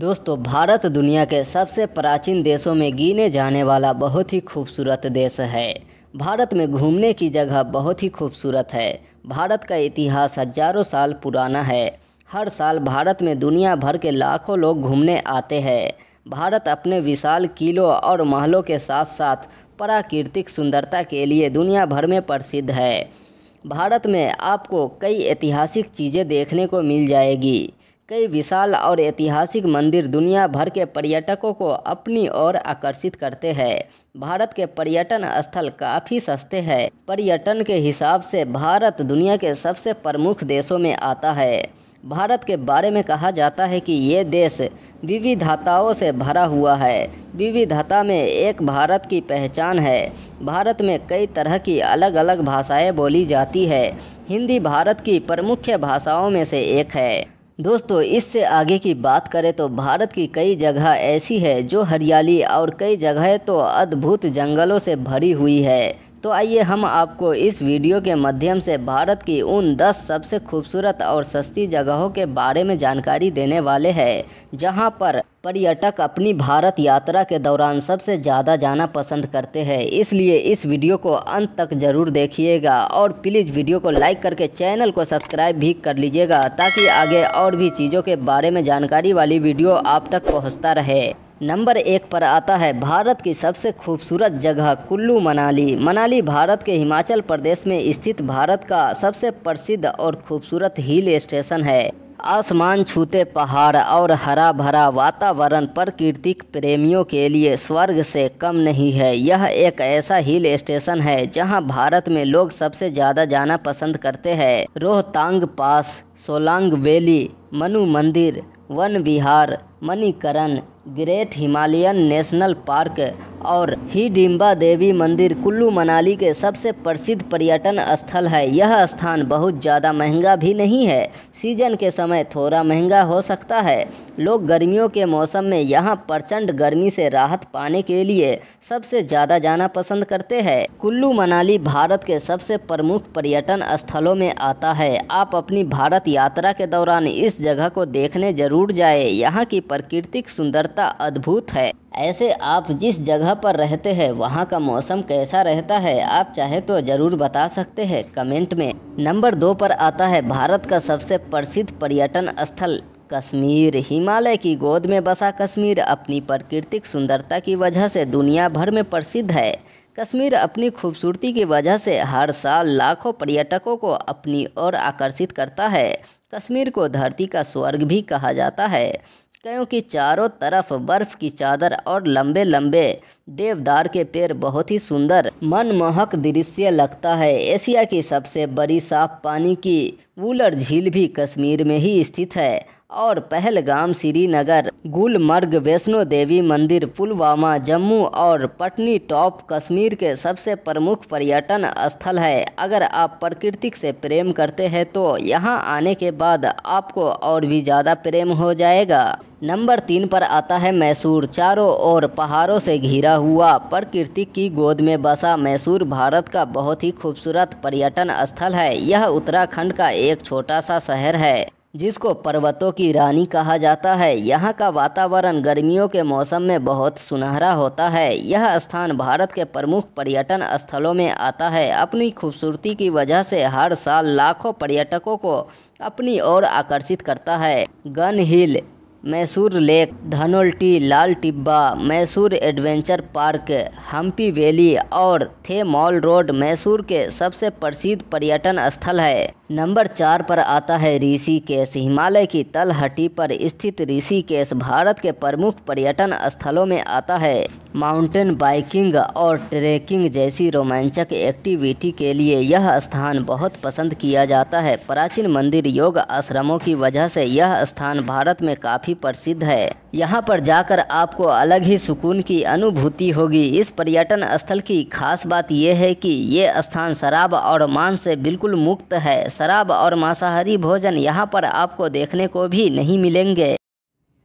दोस्तों भारत दुनिया के सबसे प्राचीन देशों में गिने जाने वाला बहुत ही खूबसूरत देश है भारत में घूमने की जगह बहुत ही खूबसूरत है भारत का इतिहास हजारों साल पुराना है हर साल भारत में दुनिया भर के लाखों लोग घूमने आते हैं भारत अपने विशाल किलों और महलों के साथ साथ प्राकृतिक सुंदरता के लिए दुनिया भर में प्रसिद्ध है भारत में आपको कई ऐतिहासिक चीज़ें देखने को मिल जाएगी कई विशाल और ऐतिहासिक मंदिर दुनिया भर के पर्यटकों को अपनी ओर आकर्षित करते हैं भारत के पर्यटन स्थल काफ़ी सस्ते हैं पर्यटन के हिसाब से भारत दुनिया के सबसे प्रमुख देशों में आता है भारत के बारे में कहा जाता है कि ये देश विविधताओं से भरा हुआ है विविधता में एक भारत की पहचान है भारत में कई तरह की अलग अलग भाषाएं बोली जाती है हिंदी भारत की प्रमुख भाषाओं में से एक है दोस्तों इससे आगे की बात करें तो भारत की कई जगह ऐसी है जो हरियाली और कई जगह तो अद्भुत जंगलों से भरी हुई है तो आइए हम आपको इस वीडियो के माध्यम से भारत की उन 10 सबसे खूबसूरत और सस्ती जगहों के बारे में जानकारी देने वाले हैं जहां पर पर्यटक अपनी भारत यात्रा के दौरान सबसे ज़्यादा जाना पसंद करते हैं इसलिए इस वीडियो को अंत तक ज़रूर देखिएगा और प्लीज़ वीडियो को लाइक करके चैनल को सब्सक्राइब भी कर लीजिएगा ताकि आगे और भी चीज़ों के बारे में जानकारी वाली वीडियो आप तक पहुँचता रहे नंबर एक पर आता है भारत की सबसे खूबसूरत जगह कुल्लू मनाली मनाली भारत के हिमाचल प्रदेश में स्थित भारत का सबसे प्रसिद्ध और खूबसूरत हिल स्टेशन है आसमान छूते पहाड़ और हरा भरा वातावरण प्रकृतिक प्रेमियों के लिए स्वर्ग से कम नहीं है यह एक ऐसा हिल स्टेशन है जहां भारत में लोग सबसे ज़्यादा जाना पसंद करते हैं रोहतांग पास सोलांग वैली मनु मंदिर Van Vihar Manikaran great Himalayan national park और हिडिम्बा देवी मंदिर कुल्लू मनाली के सबसे प्रसिद्ध पर्यटन स्थल है यह स्थान बहुत ज़्यादा महंगा भी नहीं है सीजन के समय थोड़ा महंगा हो सकता है लोग गर्मियों के मौसम में यहाँ प्रचंड गर्मी से राहत पाने के लिए सबसे ज़्यादा जाना पसंद करते हैं कुल्लू मनाली भारत के सबसे प्रमुख पर्यटन स्थलों में आता है आप अपनी भारत यात्रा के दौरान इस जगह को देखने जरूर जाए यहाँ की प्राकृतिक सुंदरता रहता अद्भुत है ऐसे आप जिस जगह पर रहते हैं वहाँ का मौसम कैसा रहता है आप चाहे तो ज़रूर बता सकते हैं कमेंट में नंबर दो पर आता है भारत का सबसे प्रसिद्ध पर्यटन स्थल कश्मीर हिमालय की गोद में बसा कश्मीर अपनी प्राकृतिक सुंदरता की वजह से दुनिया भर में प्रसिद्ध है कश्मीर अपनी खूबसूरती की वजह से हर साल लाखों पर्यटकों को अपनी ओर आकर्षित करता है कश्मीर को धरती का स्वर्ग भी कहा जाता है क्योंकि चारों तरफ बर्फ की चादर और लंबे लंबे देवदार के पेड़ बहुत ही सुंदर मनमोहक दृश्य लगता है एशिया की सबसे बड़ी साफ पानी की वूलर झील भी कश्मीर में ही स्थित है और पहलगाम श्रीनगर गुलमर्ग वैष्णो देवी मंदिर पुलवामा जम्मू और पटनी टॉप कश्मीर के सबसे प्रमुख पर्यटन स्थल है अगर आप प्रकृति से प्रेम करते हैं तो यहाँ आने के बाद आपको और भी ज़्यादा प्रेम हो जाएगा नंबर तीन पर आता है मैसूर चारों ओर पहाड़ों से घिरा हुआ प्रकृति की गोद में बसा मैसूर भारत का बहुत ही खूबसूरत पर्यटन स्थल है यह उत्तराखंड का एक छोटा सा शहर है जिसको पर्वतों की रानी कहा जाता है यहाँ का वातावरण गर्मियों के मौसम में बहुत सुनहरा होता है यह स्थान भारत के प्रमुख पर्यटन स्थलों में आता है अपनी खूबसूरती की वजह से हर साल लाखों पर्यटकों को अपनी ओर आकर्षित करता है gun hill Mussoorie lake Dhanaulti Lal Tibba Mussoorie adventure park Hampi valley और थे मॉल रोड मैसूर के सबसे प्रसिद्ध पर्यटन स्थल है नंबर चार पर आता है ऋषिकेश हिमालय की तलहटी पर स्थित ऋषिकेश भारत के प्रमुख पर्यटन स्थलों में आता है माउंटेन बाइकिंग और ट्रैकिंग जैसी रोमांचक एक्टिविटी के लिए यह स्थान बहुत पसंद किया जाता है प्राचीन मंदिर योग आश्रमों की वजह से यह स्थान भारत में काफ़ी प्रसिद्ध है यहाँ पर जाकर आपको अलग ही सुकून की अनुभूति होगी इस पर्यटन स्थल की खास बात यह है कि ये स्थान शराब और मांस से बिल्कुल मुक्त है शराब और मांसाहारी भोजन यहाँ पर आपको देखने को भी नहीं मिलेंगे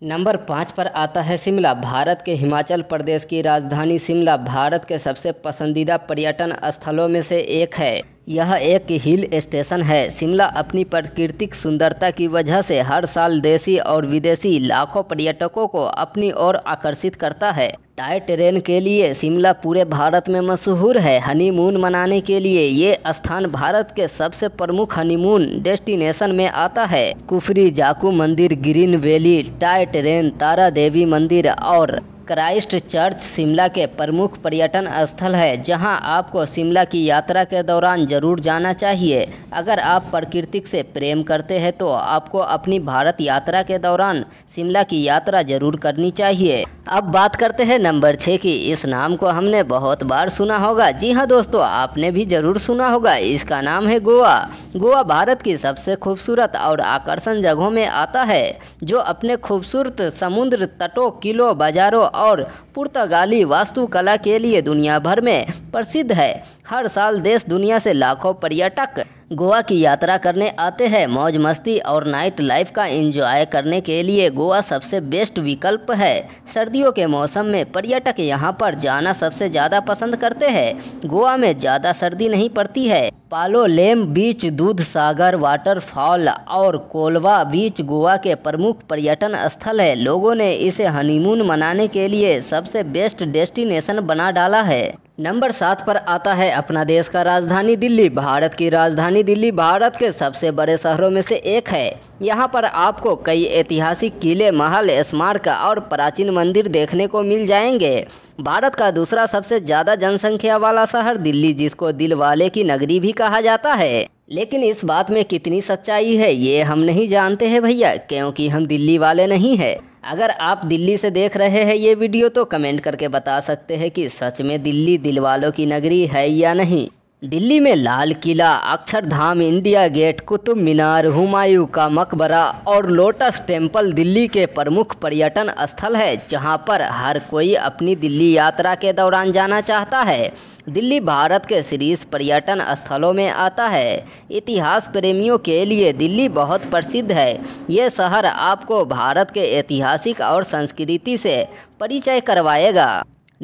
नंबर पाँच पर आता है शिमला भारत के हिमाचल प्रदेश की राजधानी शिमला भारत के सबसे पसंदीदा पर्यटन स्थलों में से एक है यह एक हिल स्टेशन है शिमला अपनी प्राकृतिक सुंदरता की वजह से हर साल देशी और विदेशी लाखों पर्यटकों को अपनी ओर आकर्षित करता है टाई ट्रेन के लिए शिमला पूरे भारत में मशहूर है हनीमून मनाने के लिए ये स्थान भारत के सबसे प्रमुख हनीमून डेस्टिनेशन में आता है कुफरी जाकू मंदिर green valley toy train Tara Devi मंदिर और क्राइस्ट चर्च शिमला के प्रमुख पर्यटन स्थल है जहां आपको शिमला की यात्रा के दौरान जरूर जाना चाहिए अगर आप प्रकृति से प्रेम करते हैं तो आपको अपनी भारत यात्रा के दौरान शिमला की यात्रा जरूर करनी चाहिए अब बात करते हैं नंबर छः की इस नाम को हमने बहुत बार सुना होगा जी हाँ दोस्तों आपने भी जरूर सुना होगा इसका नाम है गोवा गोवा भारत की सबसे खूबसूरत और आकर्षण जगहों में आता है जो अपने खूबसूरत समुद्र तटों किलों बाजारों और पुर्तगाली वास्तुकला के लिए दुनिया भर में प्रसिद्ध है हर साल देश दुनिया से लाखों पर्यटक गोवा की यात्रा करने आते हैं मौज मस्ती और नाइट लाइफ का एंजॉय करने के लिए गोवा सबसे बेस्ट विकल्प है सर्दियों के मौसम में पर्यटक यहां पर जाना सबसे ज़्यादा पसंद करते हैं गोवा में ज़्यादा सर्दी नहीं पड़ती है पालो लेम बीच दूध सागर वाटरफॉल और कोलवा बीच गोवा के प्रमुख पर्यटन स्थल है लोगों ने इसे हनीमून मनाने के लिए सबसे बेस्ट डेस्टिनेशन बना डाला है नंबर सात पर आता है अपना देश का राजधानी दिल्ली भारत की राजधानी दिल्ली भारत के सबसे बड़े शहरों में से एक है यहाँ पर आपको कई ऐतिहासिक किले महल स्मारक और प्राचीन मंदिर देखने को मिल जाएंगे भारत का दूसरा सबसे ज़्यादा जनसंख्या वाला शहर दिल्ली जिसको दिल वाले की नगरी भी कहा जाता है लेकिन इस बात में कितनी सच्चाई है ये हम नहीं जानते हैं भैया क्योंकि हम दिल्ली वाले नहीं हैं अगर आप दिल्ली से देख रहे हैं ये वीडियो तो कमेंट करके बता सकते हैं कि सच में दिल्ली दिल वालों की नगरी है या नहीं दिल्ली में लाल किला अक्षरधाम इंडिया गेट कुतुब मीनार हुमायूं का मकबरा और लोटस टेम्पल दिल्ली के प्रमुख पर्यटन स्थल है जहां पर हर कोई अपनी दिल्ली यात्रा के दौरान जाना चाहता है दिल्ली भारत के शीर्ष पर्यटन स्थलों में आता है इतिहास प्रेमियों के लिए दिल्ली बहुत प्रसिद्ध है ये शहर आपको भारत के ऐतिहासिक और संस्कृति से परिचय करवाएगा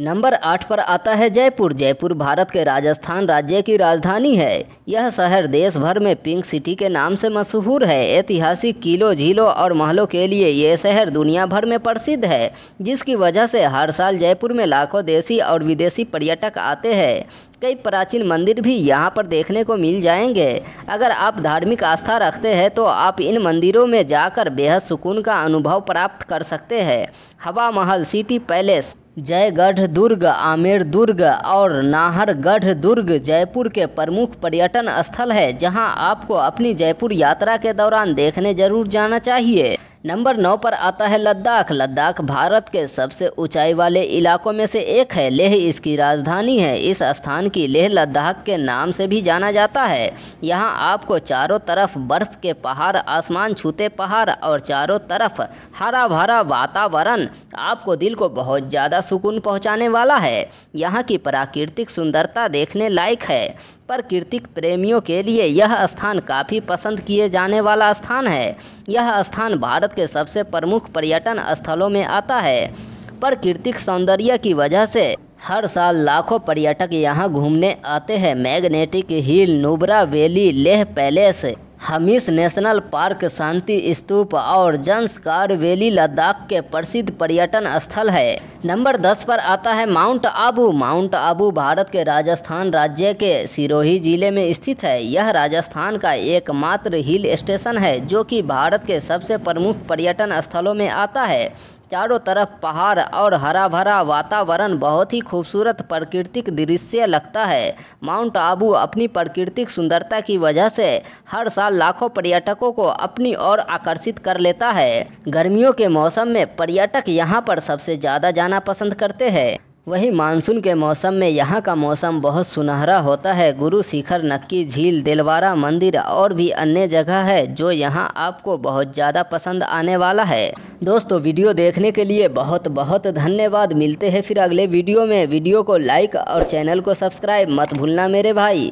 नंबर आठ पर आता है जयपुर जयपुर भारत के राजस्थान राज्य की राजधानी है यह शहर देश भर में पिंक सिटी के नाम से मशहूर है ऐतिहासिक किलों झीलों और महलों के लिए यह शहर दुनिया भर में प्रसिद्ध है जिसकी वजह से हर साल जयपुर में लाखों देसी और विदेशी पर्यटक आते हैं कई प्राचीन मंदिर भी यहाँ पर देखने को मिल जाएंगे अगर आप धार्मिक आस्था रखते हैं तो आप इन मंदिरों में जाकर बेहद सुकून का अनुभव प्राप्त कर सकते हैं हवा महल सिटी पैलेस जयगढ़ दुर्ग आमेर दुर्ग और नाहरगढ़ दुर्ग जयपुर के प्रमुख पर्यटन स्थल है जहां आपको अपनी जयपुर यात्रा के दौरान देखने जरूर जाना चाहिए नंबर नौ पर आता है लद्दाख लद्दाख भारत के सबसे ऊंचाई वाले इलाकों में से एक है लेह इसकी राजधानी है इस स्थान की लेह लद्दाख के नाम से भी जाना जाता है यहाँ आपको चारों तरफ बर्फ़ के पहाड़ आसमान छूते पहाड़ और चारों तरफ हरा भरा वातावरण आपको दिल को बहुत ज़्यादा सुकून पहुँचाने वाला है यहाँ की प्राकृतिक सुंदरता देखने लायक है प्रकृतिक प्रेमियों के लिए यह स्थान काफ़ी पसंद किए जाने वाला स्थान है यह स्थान भारत के सबसे प्रमुख पर्यटन स्थलों में आता है प्राकृतिक सौंदर्य की वजह से हर साल लाखों पर्यटक यहाँ घूमने आते हैं magnetic hill Nubra valley Leh palace Hemis national park Shanti Stupa और जंसकार वैली लद्दाख के प्रसिद्ध पर्यटन स्थल है नंबर दस पर आता है माउंट आबू माउंट आबू भारत के राजस्थान राज्य के सिरोही जिले में स्थित है यह राजस्थान का एकमात्र हिल स्टेशन है जो कि भारत के सबसे प्रमुख पर्यटन स्थलों में आता है चारों तरफ पहाड़ और हरा भरा वातावरण बहुत ही खूबसूरत प्राकृतिक दृश्य लगता है माउंट आबू अपनी प्राकृतिक सुंदरता की वजह से हर साल लाखों पर्यटकों को अपनी ओर आकर्षित कर लेता है गर्मियों के मौसम में पर्यटक यहाँ पर सबसे ज़्यादा जाना पसंद करते हैं वहीं मानसून के मौसम में यहाँ का मौसम बहुत सुनहरा होता है गुरु शिखर नक्की झील दिलवारा मंदिर और भी अन्य जगह है जो यहाँ आपको बहुत ज़्यादा पसंद आने वाला है दोस्तों वीडियो देखने के लिए बहुत बहुत धन्यवाद मिलते हैं फिर अगले वीडियो में वीडियो को लाइक और चैनल को सब्सक्राइब मत भूलना मेरे भाई